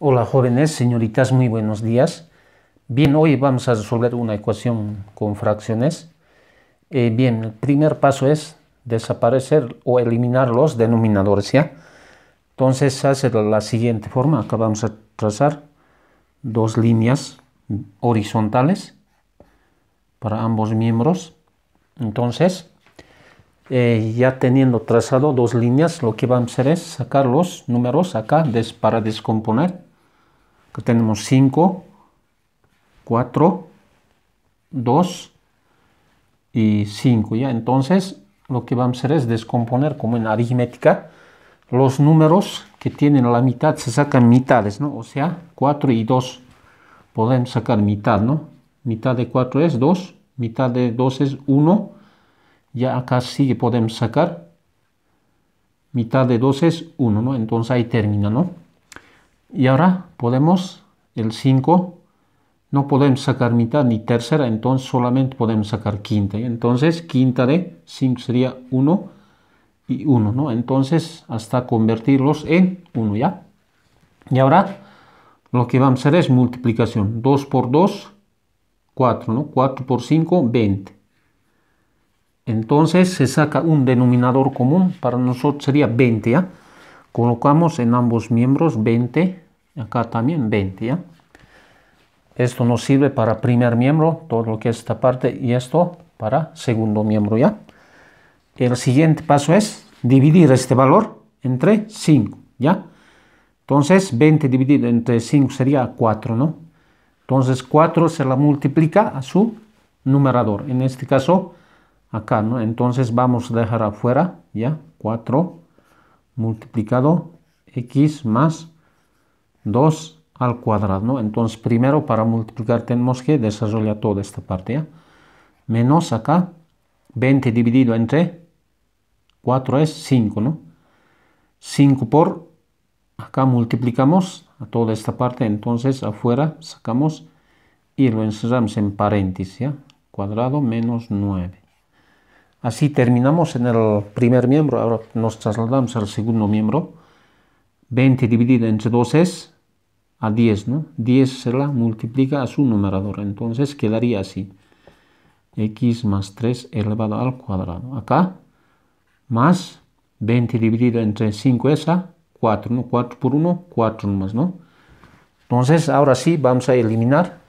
Hola jóvenes, señoritas, muy buenos días. Bien, hoy vamos a resolver una ecuación con fracciones. Eh, bien, el primer paso es desaparecer o eliminar los denominadores, ¿ya? Entonces se hace de la siguiente forma. Acá vamos a trazar dos líneas horizontales para ambos miembros. Entonces, eh, ya teniendo trazado dos líneas, lo que vamos a hacer es sacar los números acá para descomponer. Que tenemos 5, 4, 2 y 5. ¿ya? Entonces, lo que vamos a hacer es descomponer como en aritmética los números que tienen la mitad se sacan mitades, ¿no? O sea, 4 y 2 podemos sacar mitad, ¿no? Mitad de 4 es 2, mitad de 2 es 1 ya acá sí podemos sacar. Mitad de 2 es 1, ¿no? Entonces ahí termina, ¿no? Y ahora podemos, el 5, no podemos sacar mitad ni tercera, entonces solamente podemos sacar quinta. ¿eh? Entonces quinta de 5 sería 1 y 1, ¿no? Entonces hasta convertirlos en 1, ¿ya? Y ahora lo que vamos a hacer es multiplicación. 2 por 2, 4, ¿no? 4 por 5, 20. Entonces se saca un denominador común, para nosotros sería 20, ¿ya? Colocamos en ambos miembros 20, acá también 20, ¿ya? Esto nos sirve para primer miembro, todo lo que es esta parte, y esto para segundo miembro, ¿ya? El siguiente paso es dividir este valor entre 5, ¿ya? Entonces 20 dividido entre 5 sería 4, ¿no? Entonces 4 se la multiplica a su numerador, en este caso acá, ¿no? Entonces vamos a dejar afuera, ¿ya? 4 multiplicado x más 2 al cuadrado, ¿no? Entonces primero para multiplicar tenemos que desarrollar toda esta parte, ¿ya? Menos acá, 20 dividido entre 4 es 5, ¿no? 5 por, acá multiplicamos a toda esta parte, entonces afuera sacamos y lo encerramos en paréntesis, ¿ya? Cuadrado menos 9. Así terminamos en el primer miembro, ahora nos trasladamos al segundo miembro. 20 dividido entre 2 es a 10, ¿no? 10 se la multiplica a su numerador, entonces quedaría así. x más 3 elevado al cuadrado. Acá, más 20 dividido entre 5 es a 4, ¿no? 4 por 1, 4 más, ¿no? Entonces, ahora sí, vamos a eliminar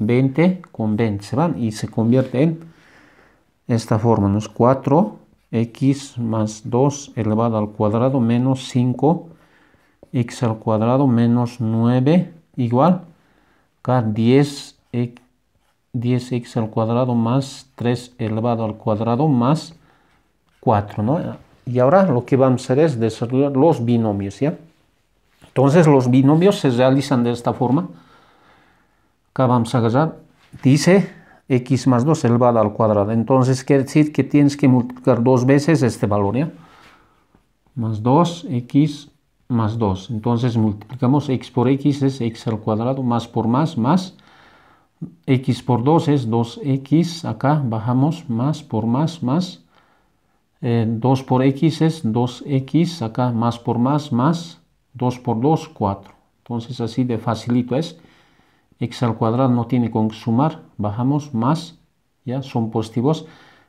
20 con 20, se van y se convierte en esta forma ¿no? es 4x más 2 elevado al cuadrado menos 5x al cuadrado menos 9 igual a 10, 10x al cuadrado más 3 elevado al cuadrado más 4, ¿no? Y ahora lo que vamos a hacer es desarrollar los binomios, ¿ya? Entonces los binomios se realizan de esta forma. Acá vamos a agarrar, dice x más 2 elevado al cuadrado. Entonces quiere decir que tienes que multiplicar dos veces este valor, ¿ya? Más 2, x más 2. Entonces multiplicamos x por x es x al cuadrado, más por más, más. x por 2 es 2x, acá bajamos más por más, más. 2 eh, por x es 2x, acá más por más, más. 2 por 2, 4. Entonces así de facilito es. x al cuadrado no tiene con sumar, bajamos más, ya son positivos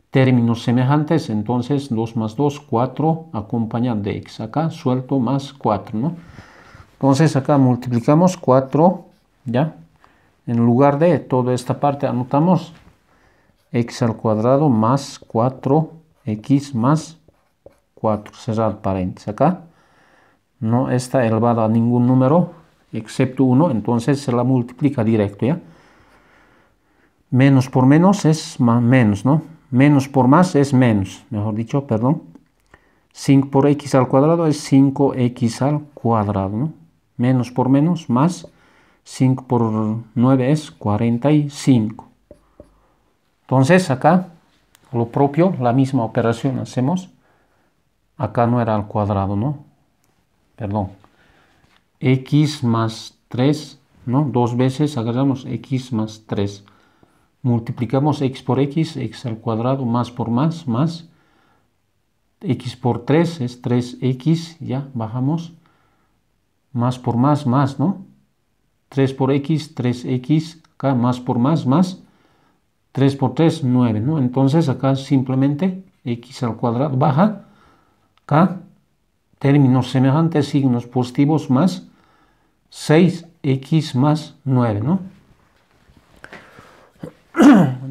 términos semejantes, entonces 2 más 2, 4, acompañado de x acá, suelto más 4, ¿no? Entonces acá multiplicamos 4, ¿ya? En lugar de toda esta parte anotamos x al cuadrado más 4x más 4, cerrar paréntesis acá. No está elevada a ningún número excepto 1, entonces se la multiplica directo, ¿ya? menos por menos es más menos, ¿no? Menos por más es menos, mejor dicho, perdón. 5 por x al cuadrado es 5x al cuadrado, ¿no? Menos por menos más 5 por 9 es 45. Entonces acá lo propio, la misma operación hacemos. Acá no era al cuadrado, ¿no? Perdón. x más 3, ¿no? Dos veces agregamos x más 3 multiplicamos x por x, x al cuadrado, más por más, más, x por 3 es 3x, ya bajamos, más por más, más, ¿no? 3 por x, 3x, acá más por más, más, 3 por 3, 9, ¿no? Entonces acá simplemente x al cuadrado baja, acá términos semejantes, signos positivos, más 6x más 9, ¿no?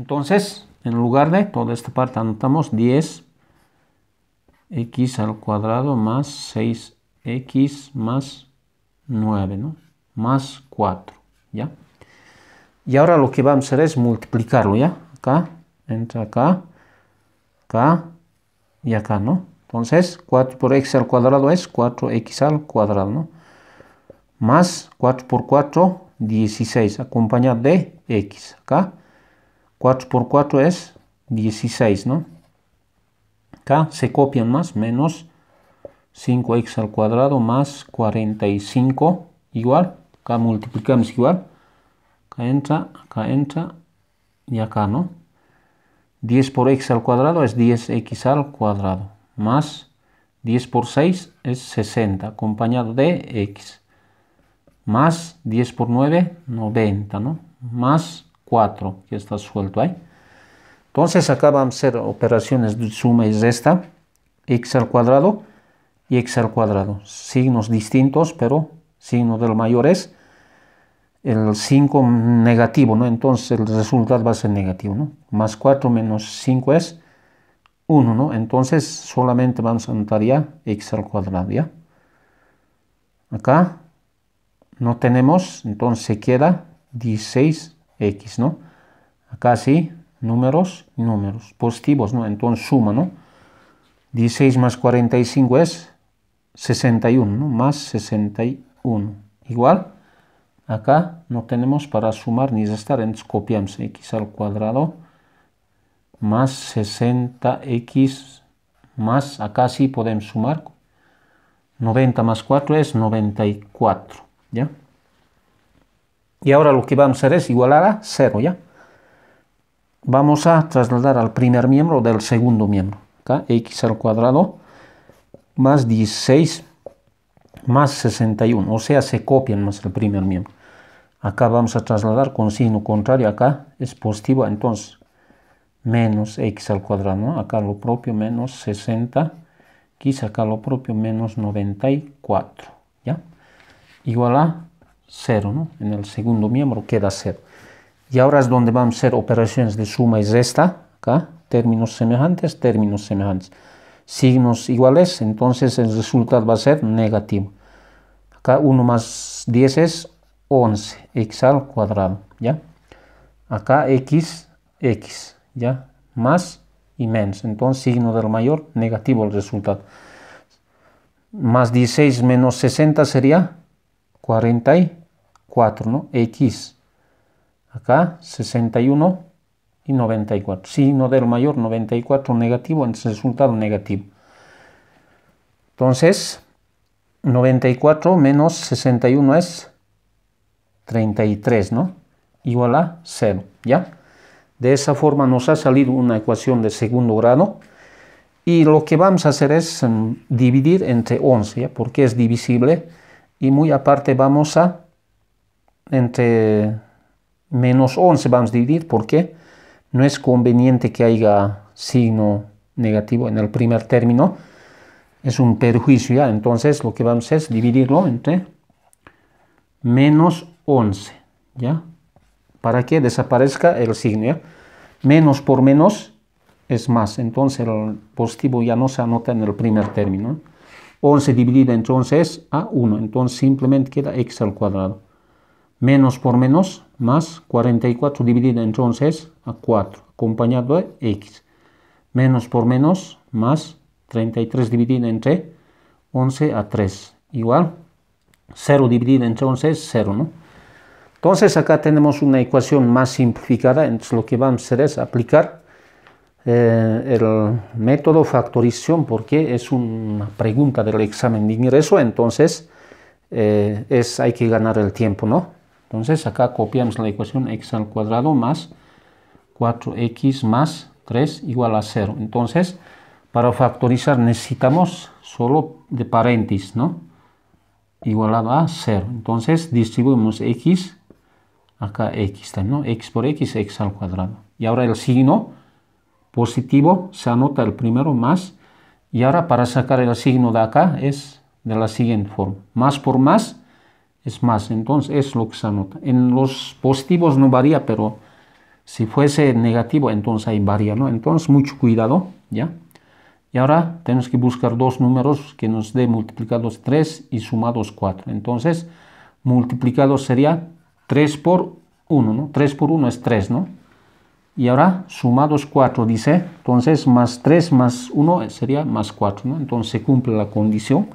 Entonces, en lugar de toda esta parte anotamos 10x al cuadrado más 6x más 9, ¿no? Más 4, ¿ya? Y ahora lo que vamos a hacer es multiplicarlo, ¿ya? Acá, entra acá, acá y acá, ¿no? Entonces, 4 por x al cuadrado es 4x al cuadrado, ¿no? Más 4 por 4, 16, acompañado de x, acá 4 por 4 es 16, ¿no? Acá se copian más, menos 5x al cuadrado más 45 igual. Acá multiplicamos igual. Acá entra, acá entra y acá, ¿no? 10 por x al cuadrado es 10x al cuadrado más 10 por 6 es 60 acompañado de x más 10 por 9 90 ¿no? más que está suelto ahí. Entonces acá van a ser operaciones de suma y resta, x al cuadrado y x al cuadrado. Signos distintos, pero signo del mayor es el 5 negativo, ¿no? Entonces el resultado va a ser negativo, ¿no? Más 4 menos 5 es 1, ¿no? Entonces solamente vamos a anotar ya x al cuadrado, ¿ya? Acá no tenemos, entonces queda 16 X, ¿no? Acá sí, números, números, positivos, ¿no? Entonces suma, ¿no? 16 más 45 es 61, ¿no? Más 61, igual. Acá no tenemos para sumar ni restar, entonces copiamos x al cuadrado más 60x más, acá sí podemos sumar, 90 más 4 es 94, ¿ya? Y ahora lo que vamos a hacer es igualar a 0, ¿ya? Vamos a trasladar al primer miembro del segundo miembro. x al cuadrado más 16 más 61. O sea, se copian más el primer miembro. Acá vamos a trasladar con signo contrario. Acá es positivo, entonces menos x al cuadrado. Acá lo propio menos 60 x acá lo propio menos 94. ¿Ya? Igual a 0, ¿no? En el segundo miembro queda 0. Y ahora es donde van a ser operaciones de suma y resta, acá, términos semejantes, términos semejantes. Signos iguales, entonces el resultado va a ser negativo. Acá 1 más 10 es 11, x al cuadrado, ¿ya? Acá x, x, ¿ya? Más y menos, entonces signo del mayor, negativo el resultado. Más 16 menos 60 sería 44, ¿no? X. Acá 61 y 94. Signo del mayor 94 negativo, entonces resultado negativo. Entonces, 94 menos 61 es 33, ¿no? Igual a 0, ¿ya? De esa forma nos ha salido una ecuación de segundo grado. Y lo que vamos a hacer es mm, dividir entre 11, ¿ya? porque es divisible y muy aparte vamos a entre menos 11 vamos a dividir porque no es conveniente que haya signo negativo en el primer término es un perjuicio ya entonces lo que vamos a hacer es dividirlo entre menos 11 ya para que desaparezca el signo menos por menos es más entonces el positivo ya no se anota en el primer término 11 dividido entre a 1, entonces simplemente queda x al cuadrado. Menos por menos, más 44 dividido entre a 4, acompañado de x. Menos por menos, más 33 dividido entre 11 a 3, igual 0 dividido entre 0, Entonces acá tenemos una ecuación más simplificada, entonces lo que vamos a hacer es aplicar eh, el método factorización porque es una pregunta del examen de ingreso, entonces eh, es, hay que ganar el tiempo, ¿no? Entonces acá copiamos la ecuación x al cuadrado más 4x más 3 igual a 0. Entonces, para factorizar necesitamos solo de paréntesis, ¿no? Igualado a 0. Entonces distribuimos x, acá x también, x por x, x al cuadrado. Y ahora el signo positivo, se anota el primero más, y ahora para sacar el signo de acá es de la siguiente forma. Más por más es más, entonces es lo que se anota. En los positivos no varía, pero si fuese negativo, entonces ahí varía, ¿no? Entonces mucho cuidado, ¿ya? Y ahora tenemos que buscar dos números que nos dé multiplicados 3 y sumados 4. Entonces, multiplicados sería 3 por 1, ¿no? 3 por 1 es 3, ¿no? Y ahora sumados 4 dice, entonces más 3 más 1 eh, sería más 4, ¿no? Entonces cumple la condición.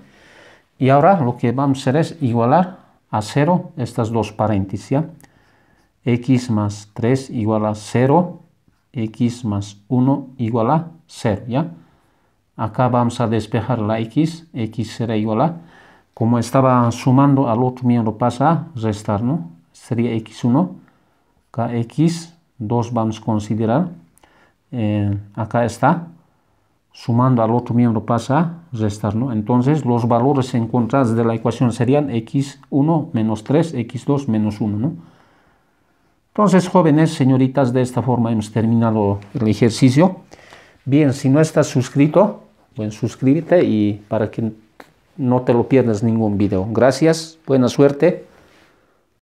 Y ahora lo que vamos a hacer es igualar a 0 estas dos paréntesis, ¿ya? x más 3 igual a 0, x más 1 igual a 0, ¿ya? Acá vamos a despejar la x, x será igual a, como estaba sumando al otro miembro pasa a restar, ¿no? Sería x1, acá x 2 vamos a considerar. Eh, acá está. Sumando al otro miembro pasa restar, ¿no? Entonces los valores encontrados de la ecuación serían x1 menos 3, x2 menos 1, ¿no? Entonces, jóvenes, señoritas, de esta forma hemos terminado el ejercicio. Bien, si no estás suscrito, pues suscríbete y para que no te lo pierdas ningún video. Gracias, buena suerte.